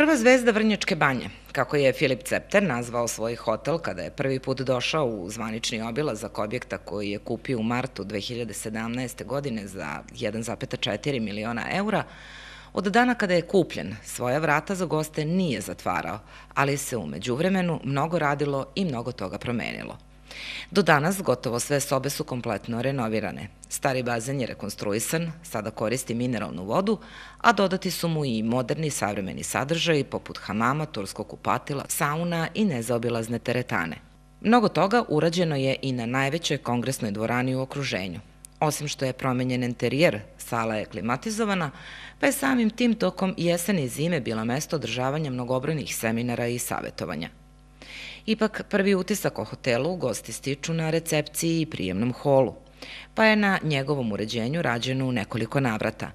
Prva zvezda Vrnjačke banje, kako je Filip Cepter nazvao svoj hotel kada je prvi put došao u zvanični obilazak objekta koji je kupio u martu 2017. godine za 1,4 miliona eura, od dana kada je kupljen, svoja vrata za goste nije zatvarao, ali se umeđu vremenu mnogo radilo i mnogo toga promenilo – Do danas gotovo sve sobe su kompletno renovirane. Stari bazen je rekonstruisan, sada koristi mineralnu vodu, a dodati su mu i moderni savremeni sadržaj poput hamama, turskog kupatila, sauna i nezaobilazne teretane. Mnogo toga urađeno je i na najvećoj kongresnoj dvorani u okruženju. Osim što je promenjen interijer, sala je klimatizovana, pa je samim tim tokom jesene i zime bila mesto održavanja mnogobrojnih seminara i savjetovanja. Ipak prvi utisak o hotelu gosti stiču na recepciji i prijemnom holu, pa je na njegovom uređenju rađeno u nekoliko navrata.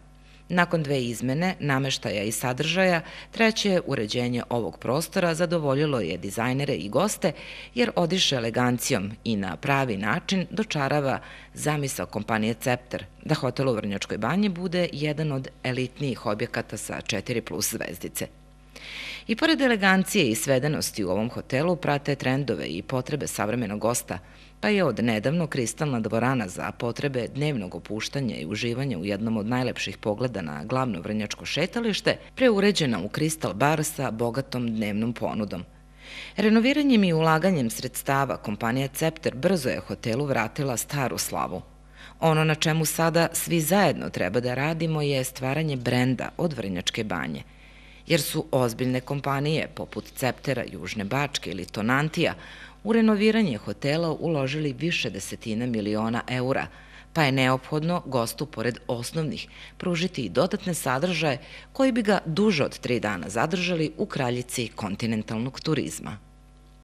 Nakon dve izmene, nameštaja i sadržaja, treće uređenje ovog prostora zadovoljilo je dizajnere i goste, jer odiše elegancijom i na pravi način dočarava zamisa kompanije Cepter, da hotel u Vrnjačkoj banji bude jedan od elitnijih objekata sa 4 plus zvezdice. I pored elegancije i svedenosti u ovom hotelu prate trendove i potrebe savremenog gosta, pa je od nedavno kristalna dvorana za potrebe dnevnog opuštanja i uživanja u jednom od najlepših pogleda na glavno vrnjačko šetalište preuređena u kristal bar sa bogatom dnevnom ponudom. Renoviranjem i ulaganjem sredstava kompanija Cepter brzo je hotelu vratila staru slavu. Ono na čemu sada svi zajedno treba da radimo je stvaranje brenda od Vrnjačke banje – jer su ozbiljne kompanije poput Ceptera, Južne Bačke ili Tonantija u renoviranje hotela uložili više desetina miliona eura, pa je neophodno gostu pored osnovnih pružiti i dodatne sadržaje koji bi ga duže od tri dana zadržali u kraljici kontinentalnog turizma.